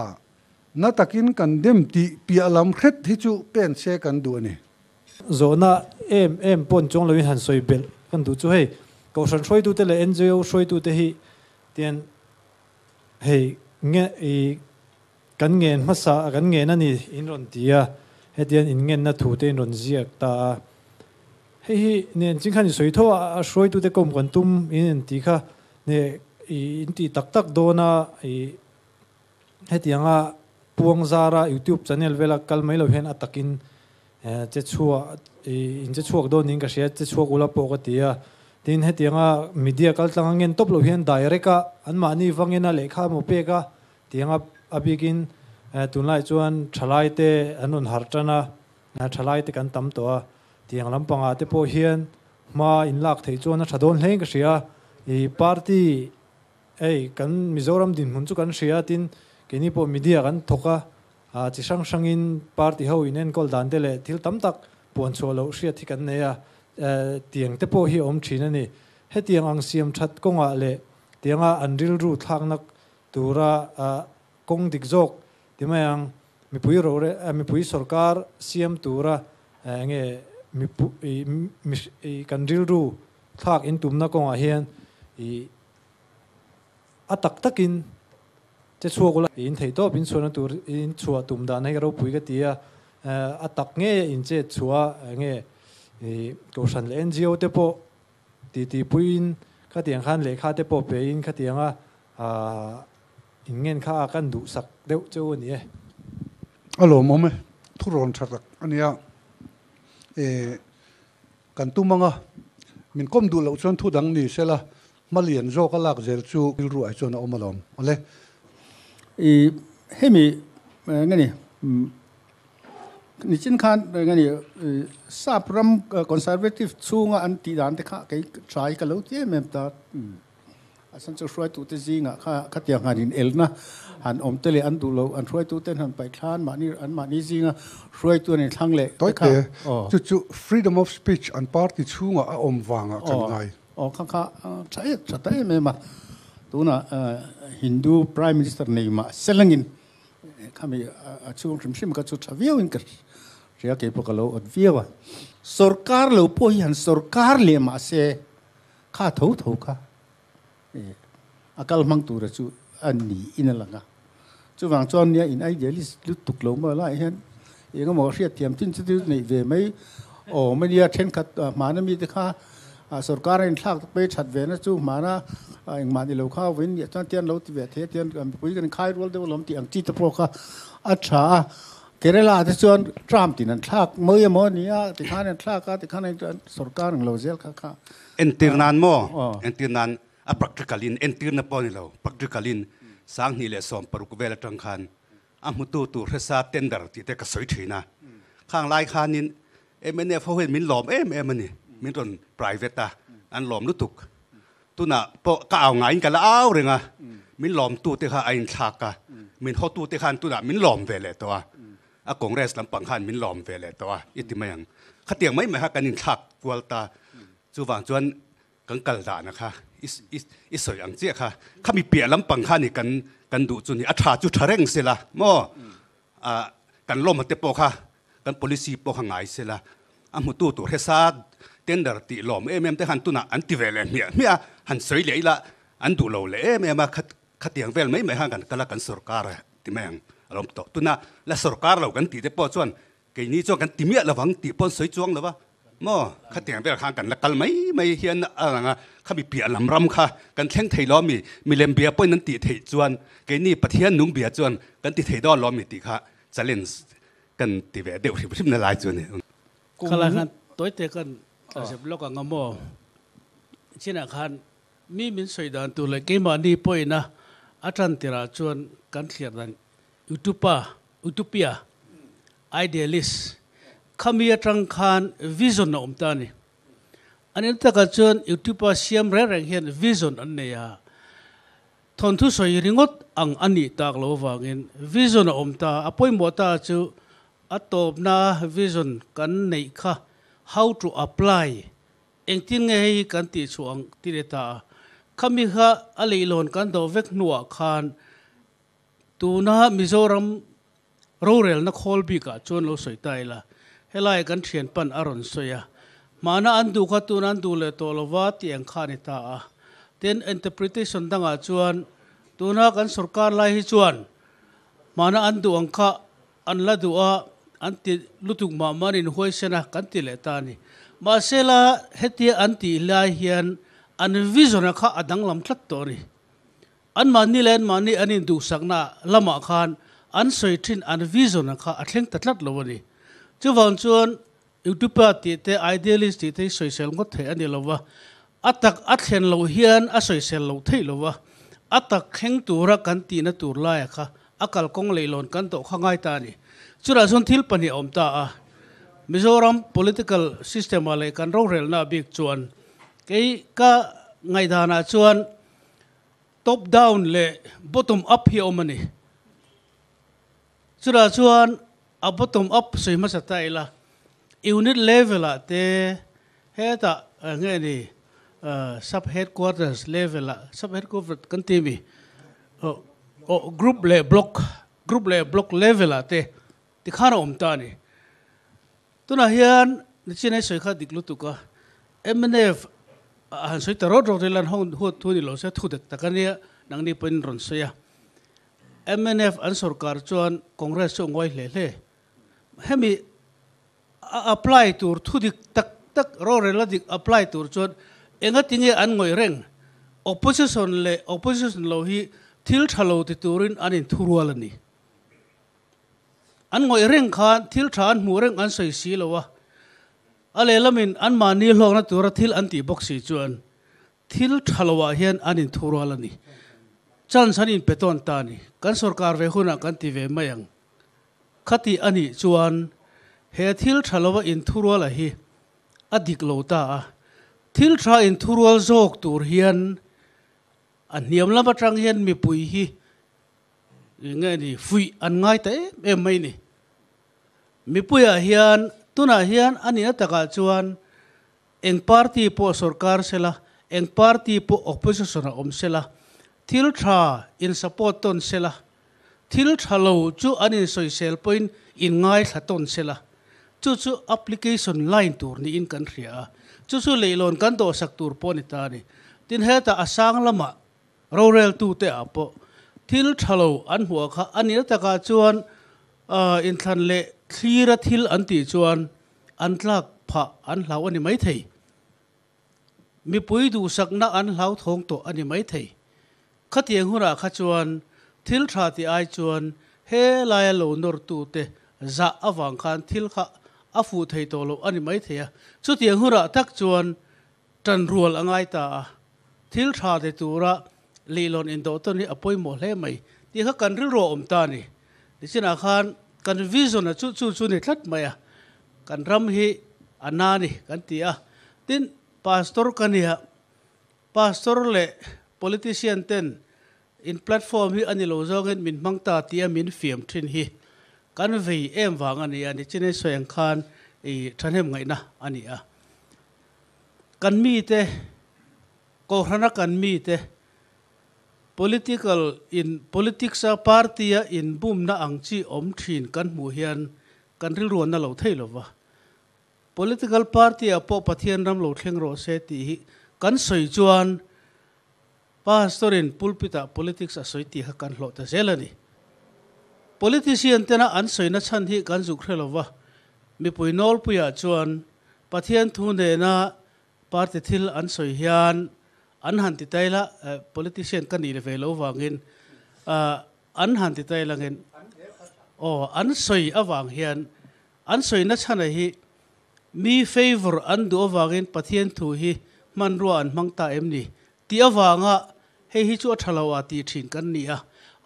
นาตักินกันเดิมตีปียลำเคร็ดที่จุเป็นเชกันดัวนี่โซนาเอ็มเอ็มปนจงเลยหันสวยเบลกันดูจุให้กอชันช่วยดูเตเลเอ็นจีโอช่วยดูเตฮีเตียนเฮงเงี้ยกันเงินมาซากันเงินนั่นนี่อินรันเดีย hết điện in nghe na thủ tên rộn diệt ta hey hey nên chính khăn suy thua suy soi tu te công quan tum in ti kha nè in ti tak tak do na i hết tiếng à puang zara youtube channel về là vela kal mai lo hen atakin e, che chua in che chuak do ning ka she che chuak ula po ka tia tin he tianga media kal tlang ngen top lo hian direct ka an ma ni wangena lekha mo pe ka tianga abikin tunlai chuan thalai te anun hartana na thalai te kan tam to tiang lam panga te po hian ma in lak thei chuan a thadon hleng ka sia i party ei kan mizoram din mun chu kan sia tin keni po media kan thoka a chi sang sang in party ho in en kol dan de le thil tam tak puan cho lo sia thik kan neya tiang te po hi om thina ni he tiang ang siam that konga le tianga anril ru thaknak tura kong dik jok тийм mà yang mi pui rồi đấy eh, mi pui sarkar cm tura eh, nghe mi pui mi kan drill ru thak in tumna ko nga hian i atak takin te chua ko in thei to pin chuan tur in chua tum da nei ro pui ka tia eh, atak nge in che chua nge ko san le ngo te po ti ti puin ka tiang khan le kha te po pe in kha tianga a ah, ingen kha kan du sắc deu chu ni e alo ơi mome thuron thak ania e kan tu manga mình kom du lo chon thu dang ni sela malian zo ka lak zel chu il ru ai chon a omalom ole e hemi ngani mm, ni chin khan e, ngani e, sapram e, conservative chunga an ti dan te kha cái try cái lâu che mem ta mm. อสันจะช่วยตัวเตจิงอ่ะข้าข้าเตียงงานอินเอลนะหันอมเตเลอันดูโลาอันช่วยตัวเต้นหันไปคลานมานี่อันมานี่จิงอ่ะช่วยตัวในทั้งเละตัวเตจุดจุ freedom of speech อันพาร์ติชูงอ่ะอมวางอ่ะกันไงอ๋อข้าข้าใช่ใช่ไหมมาตัวน่ะฮินดู prime minister นี่มาเซลังอินข้ามีช่วงริมชิมก็ชุดเวียวินกันเรียกเก็บกะโลอดเวียวอ่ะอ र क ा र लो पोहिन स ้ยा र ले म ाข้าทูทูข้าอากาศมังตัวจูอันนี้อินละงะจู่วางจอนเนี่ยอินไอเดลิสลุตุกลงมาไล่เห็นเองก็มองเสียเทียมทิ้งสุดในเวไม่โอ้ไม่เดี่ยเช่นขัดมานมีแต่ข้าสุรการอินทักไปฉัดเวนะจู่มานะเองมานี่เราข้าวเวินเนี่ยจ้าเทียนเราติเวเทเทียนกัปุ๋ยกันคายรัวเดวลมตีอังจีตะโพกะอัจฉาเกเรลาที่ชวนทรัมป์ตินันทักเมื่อเมื่อนี้ติขานี่ยทักก็ติขานในสุรการเราเจลข้าข้าเอ็นตีนันโมเอ็นตีนันอัปรักตรกลินเอ็นตีนปอนิเราปรักตรกลินสร้างนี่แหละสมปรุกเวลตรังคันอัมุตุตูเรซาเตนดาร์ติเตกสวยถีนะข้างไลคานินเอ็มเอเนฟเฮนมินหลอมเอ็มเอ็มนี่มินตนปลายเวตาอันหลอมลุตุกตุน่ะปะก้าวไงกันละอ้าวเลยไงมินหลอมตูเตคาอินชากะมินฮอตูเตคันตุน่ะมินหลอมเวเลตัวอากงเรสลำปังขันมินหลอมเวเลตัวอิติเมียงขัดเตียงไม่ไหมฮะกันอินชากวัลตาจูฟังจวนกังกัลดานะคะอิสอิสอิสอย่างเจ้าค่ะข้ามีเปียลำปังข้านี่กันกันดูจุนี่อัตราจุดเร่งเสียละมออ่ากันล้มมาเตปปค่ะกัน policy ปอข้างไหนเสียละอ่ะมุตุตัวเฮซาเต็นดอรติล้มเอ็มเอ็มแต่หันตุน่ะอันติเวลเมียเมียหันสวยเลยละอันดูเราเลยเอ็มเอ็มขัดขัดยังเวลไม่ไม่ห่างกันก็ละกันสุรการที่แม่งอารมณ์ตกตุน่ะและสุรการเรากันตีเตปโปจวนกี่นี้จวนกันตีเมียระวังตีปนสวยจวงเลยวะมอข้าเตียงเปียข้างกันละกันไม่ไม่เฮียนอะไรงะข้ามีเปียลำรำค่ะกันเข่งไทยล้อมีมีเลมเบียป้อยนั้นตีเทจวนเกนี่ปะเทยนุ่งเบียจวนกันตีไทดอล้อมีตีค่ะจะเล่นกันตีแหวเดี๋ยวที่พิมน์ในลายจวนเนี่ยก็ละกันตัวเตกันเสพโลกงมอชินะคันมีมินสวยดันตัวเลยเกมันนี่ป้อยนะอาจารย์ตีราจวนกันเสียดันอุตุปาอุตุปียไอเดียลิสต์ขมีตรังคานวิสุนอมตานี่อันนี้ตะกัจนยูทูปเสียมแรงเห็นวิสุนอันเนียทนทุสอยริงดอังอันนี้ตากลัววางินวิสุนอมตาอพยหมตาจูอัตบนาวิสุนกันในค่ะ how to apply เองที่ไงกันติช่วงติเดตาขมีค่ะอะไรหลอนกันตัวเวกหนัวคานตูน่ามิโซรัมรูเรลนักฮอลบีกชจนเราสวยตายละเฮลัยกันเชียนปันอรุณสวยมานะอันดูขัตุนันดูเลตัวลวัดยังขานิตาเต้น interpretation ตั้งอาจวนตัวนักันสุรการไล่จวนมานะอันดูอังคะอันละดูอาอันติลุตุกมามันินห้วยเสนะกันติเลตานีมาเสลาเฮตีอันติลายเฮียนอันวิจนะค้าอดังลำทัดตัวนี้อันมานี่เลนมานี่อันนี้ดูสักนาละมาคานอันสวยทินอันวิจนะค้าอันเล่งตัดลัดลวนี้จู่วันชวนยูทูบเบอร์ทิ่เทไอเดียลิสต์ที่เทสวยเซลก็เทอันเดียวว่าอัตักอัตเห็นโลเฮียนอัตสวยเซลโลเทยว่าอัตักเข่งตัวรักกันตีนตัวไล่ค่ะอักาศคงเลยหลอนกันตกข้างไอตานี่จู่ระส่วนที่ปัญญาอมตาอ่ะมิโซรัม political system อะไรกันรู้เรียนน่าบิ๊กชวนกี่ก็ไงดานาชวน top down เลย bottom up เฮียอมันนี่จู่ระส่วน a bottom up soi ma sa tai la unit level a the he ta nge ni uh, sub headquarters level la sub headquarters kan ti mi o oh, oh, group le block group le block level a te ti khara om ta ni tuna hian ni chinai soi kha diklu tu ka mnf han soi tarot ro lan hong hu thu ni lo se thu dak takania nang ni pon ron se ya mnf an sarkar chuan congress chu ngoi hle hle ให้มี apply ตัวทุดิกตักตักรอเรลดิั apply ตัวจนเองก็ทิ้งอันงอยเร่งโอป o s i t i เลยอ p p o s i นเราฮีทิลทะเลติตัวรินอันนี้ทุรัวลนี่อันงอยเร่งขานทิลทานหมูเร่งอันใส่สีเลยวะอะไรละมินอันมานี่ลองนะตัวรทิลอันตีบ็อกซีจวนทิลทะเลวะเฮียนอันนี้ทุรัวลนี่จันสันนิ่เปตอนตานี่กันสรการเวหุนักันทีเวไม่ยัง khát anh khati ani chuan he thil thalawa in thurual a hi đi lo ta a thu tha in thurual hiền, anh hian lắm hniam lama hiền hian mipui hi nghe đi phui anh ngay ta em nè, mai ni mipui a hian tuna hian ani ataka chuan eng party po sarkar sela eng party po opposition a om sela thil tha in support ton sela ทิลทลโลจูอันนี้สวยเซลพอยน์อินง่ายสัตนเซละจู่จู่แอปพลิเคชันไลน์ตัวนี้อินกันเรียจู่จู่เลยลอนกันตัวสักตัวปนิตานี่ทินเฮตาอสังละมะโรเรลตูเตอปทิลทลโลอันหัวค่ะอันนี้ตะกาจวนอินทันเล่ทีระทิลอันตีจวนอันลักผะอันเหลาอันนี้ไม่ไทยมีปุ๋ยดูสักนักอันเหลาทงตัวอันนี้ไม่ไทยขัดเตียงหัวราขจวนทิลทราติไอจวนเฮลายโลนอร์ตูเตจะอวังคันทิลขะอฟูเทยโตโลอันนี้ไม่เทียสุดที่หัวระทักชวนจันรัวละไงตาทิลทราติตัวระลีลอนอินโดตันนี้อภัยหมดเลยไหมที่เขากันริโรอมตานี่ดิฉันอาคารกันวิสุนะชุดชุดชุดนี่ทัดไหมอ่ะกันรำฮีอันนานี่กันตีอ่ะทินพาสตอร์กันเนี่ยพาสตอร์เล่ politician เต้นอินแพลตฟอร์มที่อันนี้เราจองเงินมังตาเตียมินฟิมทินฮีการวิ่งเอ็มวางอันนี้อันนี้ชนิดสวยงคานอีท่านเห็นไงนะอันนี้อ่ะการมีเต่โครนักกันมีเต่ political in politics a party อินบุมน่ะอังจีอมทินกันมูเฮียนกันริรัวน่ะเราเที่ยววะ political party อ่ะพอพัฒน์รำเราเที่ยงรอเสตีกันสวยจวน pastorin pulpita politics asoiti hakan lo ta zelani politician tena an soina chan hi kan ju khrelova mi puinol puya chuan pathian thu ne na party thil an soi hian an han ti taila politician kan ni le ve lo wangin an han ti taila ngin o an soi awang hian an soi na chana hi mi favor an du awangin pathian thu hi man ruan mangta em ni ti awanga hei hi chu athalo a ti thin kan ni a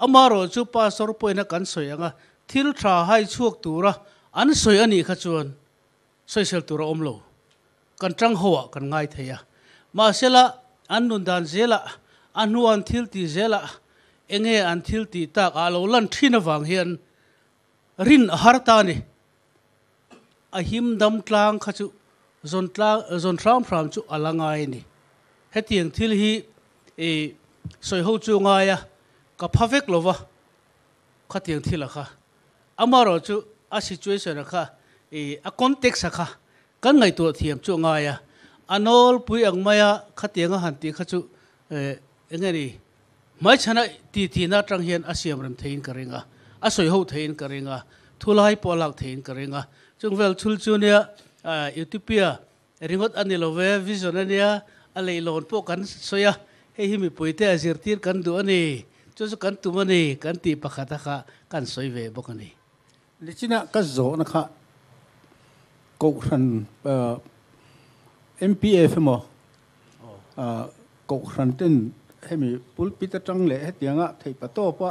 amaro chu pastor poina kan soyanga thil tha hai chuak tura an soi ani kha chuan soi sel om omlo kan trang hoa kan ngai theya ma sela an nun dan zela an nuan thil ti zela enge an thil ti ta, a lo lan thina wang hian rin ta ni a him dam tlang kha chu zon tlang zon thram phram chu alangai ni hetiang thil hi e à, 谁好做爱呀？个 perfect 了哇，快点提了哈。阿妈罗就阿 situation là 了哈，诶，阿 e, context đi, mấy 不一样嘛呀，快点个喊提，快就诶，应该哩。mấy này ti e, ti na trăng hiền asiam ram thein karinga asoi ho thein karinga thulai polak thein karinga chungvel chul chunia utopia ringot anilo về, vision anh ania alei lon po kan soya ให้หิมีปุยเตอสิรทีกันดูอันนี้จุดกันตุมันนี่กันตีปะขัดขะกันสวยเวบกันนี่ลิชินะก็โจนะคะกูรันเอ่อ MPF มั้งเอ่อกูขันเต้นให้มีปุลปิตจังเละให้เตียงอ่ะไทยปะโตปะ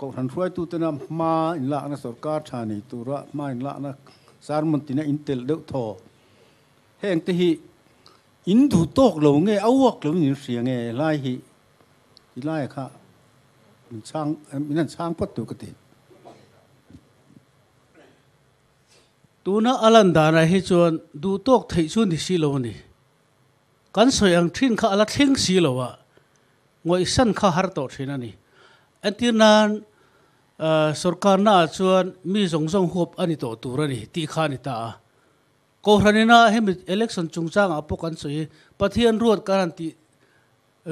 กูขันช่วยตูตนะมาอินละนะสกัดชานีตุระมาอินละนะสารมันตินะอินเตลเดือดทอแห่งที่อินดูตกลงเงอาวกลงนเสียงเงไล่หีไล่ค่ะมันช่างมันช่างพัตุกติตูนอลันดานะฮิจวนดูตกถชุนดิสิีลวนี่ กันสวยังทิ้งข้าอลทิ้งสิีลวะงอิสันข้าฮาร์ตทีนันนี่เอ็นที่นั้นสุรการนาชวนมีสงสงหบอันนี้ตัวตัวนี่ตีข้านิตากฮันนาให้มีเลือกสชนจุงจ้างอภิกันสุยปฏิยนรูดการันตี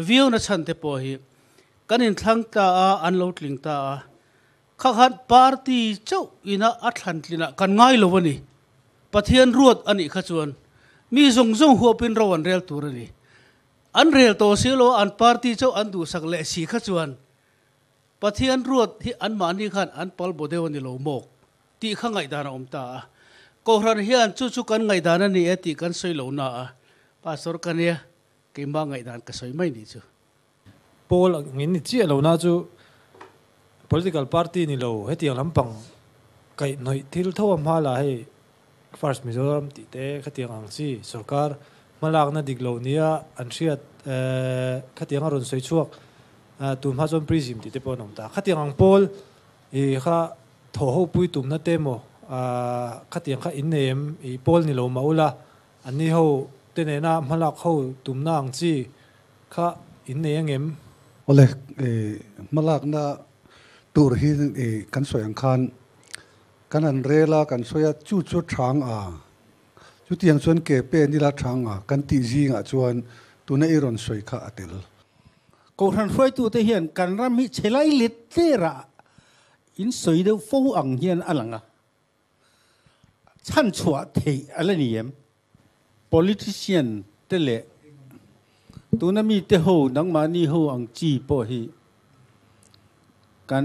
วิวนชันเทพอฮีกันอินทังตาอันโหลดลิงตาข้าขันปาร์ตี้เจ้าอินาอัฐันตินะกันง่ายลวันนี้ปฏิยนรูดอันอีขจวนมีทรงทรงหัวเป็นรวันเรียลตัวนี้อันเรียลตัวเสีซโลอันปาร์ตี้เจ้าอันดูสักเลสีขจวนปฏิยนรูดที่อันมานี่ขันอันพอลโบเดวันนี้โลโมกตีข้างไงดานอมตา cô ran hiền chú chú cần ngày đàn này ấy thì cần soi lâu nọ bà sốt cần nha cái mà ngày đàn cái soi mấy đi chú Paul nghĩ ni chia lâu nọ chú political party ni lâu hết tiếng lắm bằng cái nội thiếu thâu âm hoa là hay first Mizoram thì thế cái tiếng anh si sarkar mà lạc na địch lâu nia anh eh, siết cái tiếng anh rồi soi chuộc eh, tụm ha zon prism thì thế bọn ông ta cái tiếng anh Paul thì ha thổ hậu bụi tụm na temo ขัดยังขัดอินเนมอีโพลนี่เรามาอุละอันนี้เขาเตนน่ามาลักเขาตุ่มนางจีขัดอินเนงเมโอเลเอมาลักน่ะตร์ฮีเอกันสวยงคามกันอันเรล่ากันสวยจู่จู่ช้างอ่ะจู่ที่ยังชวนเก็บเป็นนี่ละช้างอ่ะกันตีจีงอ่ะชวนตัวนี้รอนสวยขัดติลกนทันสวยตัวที่เห็นกันรำมิเชลัยลิตเตระอินสวยเดียวฟูอังเฮียนอะไรง่ะชั่นชัวทีอะไรนี่เอง politician ตเลตัวนั้นมีเท่านังมานี่เท่าอังจีปอฮีการ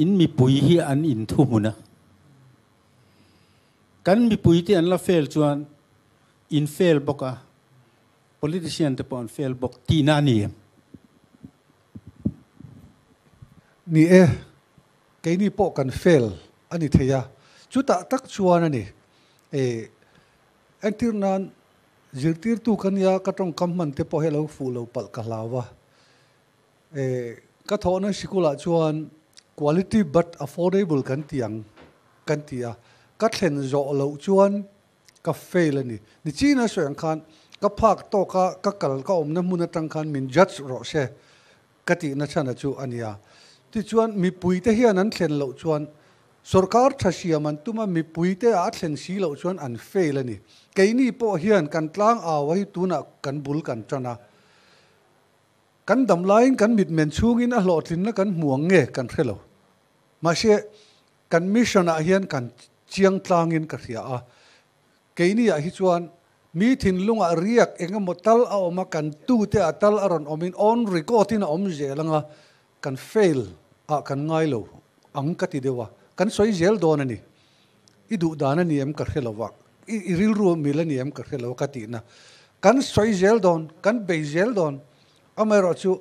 อินมีปุ๋ยฮีอันอินทุมนะการมีปุ๋ยที่อันละเฟลชวนอินเฟลบอกอะ politician ทีปอนเฟลบอกทีนานนี่เองนี่เอ๋แค่นี้พอกันเฟลอันนี้เทีย ta này, chuta tak chuan ani e entirnan zirtir tu kania katong kamman te po helo fu lo pal ka lawa e ka thona sikula chuan quality but affordable kan tiang kan tia ka thlen zo lo chuan ka fail ani nó sẽ soyang khan ka phak to ka ka kal ông omna muna tang khan mình judge rõ ro se kati na chana chu ania ti chuan mi pui te hian an thlen lo chuan สุรการทัศยามันตุมามีปุ๋ยเตอาเซนสีเล่าชวนอันเฟลนี่เกนี่พอเหียนกันกลางเอาววยตุนักกันบุลกันจนะกันดำไลน์กันมิดเมนชูงินอหลอดินนะกันห่วงเงะกันเทลมาเชกันมิชนะเหียนกันเชียงกลางเงินกษียอาเกนี่อาฮิชวนมีถิ่นลุงอเรียกเองก็มดตลเอามากันตู้เตอตลอรันอมินออนรีคอร์ดินอมเจลังะกันเฟลอากันไงโลอังกติเดวะ kan soi zel don ani i du dan ani em kar helawak i ril ru mil ani em kar helawak ti na kan soi zel don kan be zel don amero chu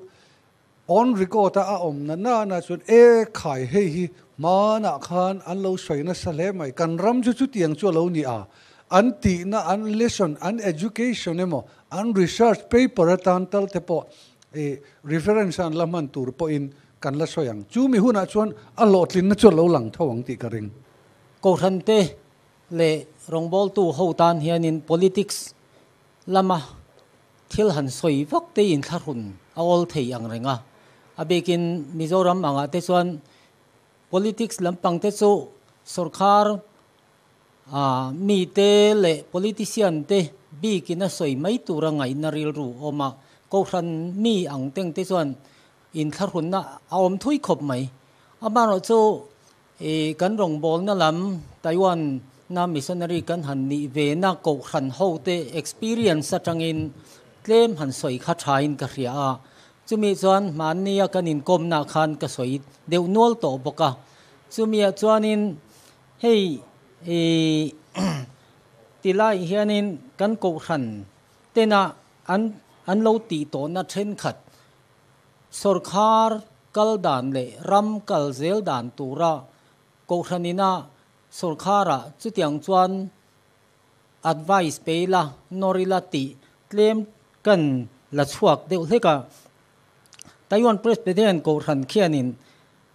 on record a om na na na chu e khai he hi ma na khan an lo soi na sale mai kan ram chu chu tiang chu lo ni a an ti na an lesson an education emo an research paper tan tal te po e reference an laman tur po in kan la soyang chu mi huna chuan a lo tlin na chu lo lang thawang ti ka ring ko than te le rong bol tu ho tan hian in politics lama à, thil han soi vak te in thar hun a ol thei ang renga abekin à. à mizoram anga te chuan politics lampang te chu sarkar a mi te le politician te bi kina soi mai tu rangai na ril ru oma ko than mi ang teng te chuan อินทรุนนะเอาทุยขบไหมอาบ้านเราจะเอ่กันรงบอลนั่นล่ะมไต้หวันน้ามิชชนนารีกันหันนี่เวนักกูหันเฮาเตะเอ็กซ์เพรียนสัจงินเคลมหันสวยขัดชานกระเรียะจุมีจวนมานี่กันอินกรมนาคันกระสวยเดี๋ยวนวลโตบกะจุมีจวนนินเฮ้เตีไล่เฮียนินกันกูหันเตน่ะอันอันเราตีโตน่ะเช่นขัดสุรคาร์กัลดานเลยรัมกัลเซลดานตัวระกูทนินาสุรคาระจุดยังจวนอัดไวส์ไปละนอริลติเตรียมกันละชวกเดี๋ยวที่กับไต้หวันประเทศกูทันเขียนิน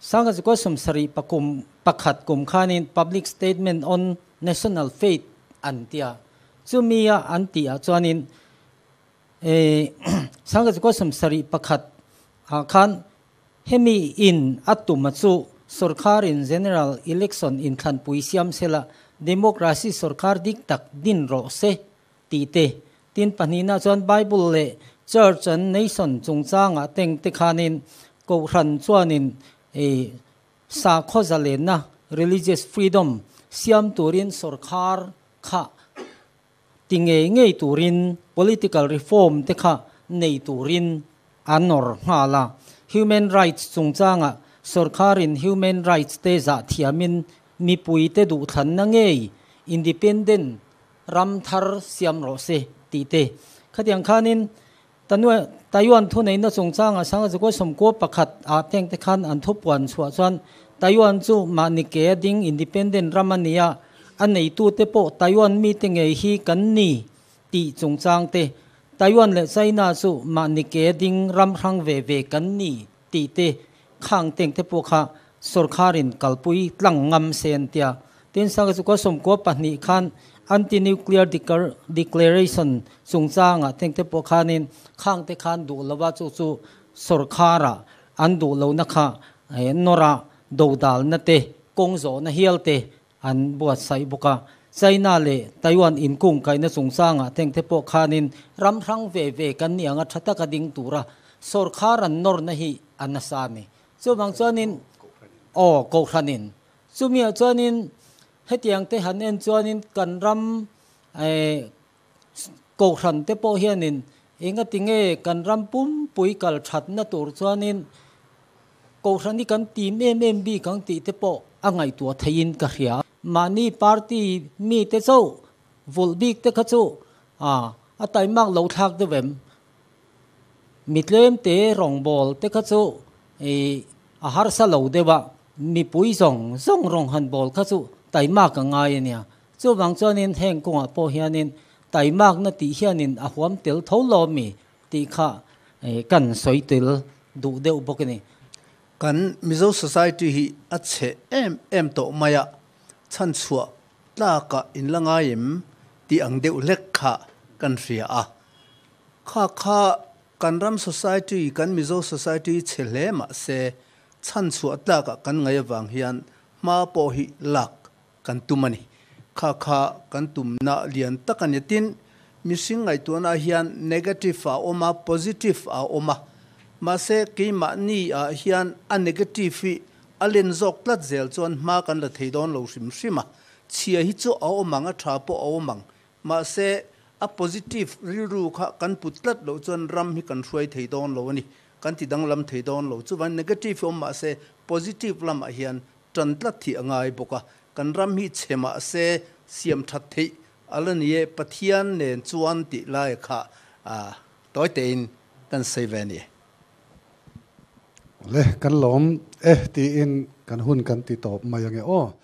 สังกัดก็สมสรีประกุมประขัดกุมขานิน public statement on national faith อันเดียจูมีอันเดียจวนินเอสังกัดก็สมสรีประขัด khan hemi in atuma chu सरकार इन general election इन खान पुइसियम सेला democracy सरकार दिक तक दिन रो से तीते तीन पनिना चन बाइबल ले चर्च एंड नेशन चुंगचांगा तेंग तेखानिन को रन चुआनिन ए सा खोजालेना religious freedom siam turin सरकार kha tinge ngei turin political reform te kha nei turin อันนอร์ฮาลา human rights สงจางอ่ะสุรคารินฮิวแมนไรท์เตจัติยามินมีปุ๋ยเตดูทันนังเอยอินดิเพนเดนรัมทาร์สยามโรเซตีเตขัดยังคานินตันวต้หวันทุนในนั้นสงจางอ่สังกัจก็สมกับประคัดอาเทียงเตคันอันทุบวันสวัสดิ์ต้หวันจู่มานิเกดิ้งอินดิเพนเดนรัมานียอันในตัวเตปโปต้หวันมีเตงเอฮีกันนี่ตีสงจางเตต้หวันและไซน่าสุมานิเกดิงรำครังเวเวกันนี่ตีเตข้างเต็งเทปุกะสุรคารินกัลปุยหลังงำเซนเตียเต็นสังกสุกสมกวปนิคันอันตินิวเคลียร์ดิเคลเรชันสุงร้างอ่ะเต็งเทปุกะนินข้างเตคันดูลวาสุสุสุรคาระอันดูลวนะคะเอ็นนระดูดาลนเตกงโซนเฮียลเตอันบวชไซบุกะใจนาเลไต้หวันอินกุ้งไก่นสงสางอ่ะเทงเทปคานินรำรังเวเวกันเนี่ยงชัตกดิ่งตัวระสุรคารันนอร์นหฮีอันนสานีส่บางเ่วนนินโอ้กคานินส่เมีส่วนนินให้เตียงเทหันเอ็นเ่วนนินกันรำไอ้กคันเทปเฮียนินเองก็ติงเอกันรำปุ่มปุยกัลชัดนะตัวเ่วนนินกคันนี่กันตีเมเมบีกังตีเทปอ่างไงตัวทยินกระเฮียมานี่ปาร์ตี้มีเตโซวลบิกเตคัตโซอ่าอตมังเราทักเดเวมมิดเลมเตรองบอลเตคัตโซเออาหารสลาวเดวะมีปุ๋ยส่งส่งรองฮันบอลคัตโซตัยมากกังไงเนี่ยจู่บางจวนินแห่งกงอ่ะพอเฮียนินไตมากนาทีเฮียนินอาหัวมเตลทั่อลมีตีข่ะเอ่อกันสวยเตลดูเดวบกนี่กันมิโซสัซายที่ฮิอัจฉริเอ็มเอ็มโตมายา chan chua ta ka in yim ti angde de ulek kha kan ria a kha kha kan ram society kan mizo society chhele ma se chan chua ta ka kan ngai wang hian ma po hi lak kan tumani kha kha kan tum na lian ta yatin missing ngai tu na hian negative a oma positive a oma ma se ki ma ni a hian a negative อาเลนจอกลัดเซลจวนมากันละเทดอนเราสิมสิมาเชียร์ฮิตจูเอามังอ่ะชาปูเอามังมาเซอ positive ริรูค่ะกันปุตลัดเราจวนรำให้กันช่วยเทดอนเราวันนี้กันที่ดังลำเทดอนเราจวนเนกาทีฟอมมาเซ o s i t i v e ลำอ่ะเฮียนจันทร์ัดที่ง่ายบุกะกันรำให้เช่มาเซสียมทัดทีอันนี่ปัทยานเนี่ยจวนติไลค่ะอ่าตัวเต็นกันเซเวนี่ leh kan lom eh ti kan hun kan ti top mayang e oh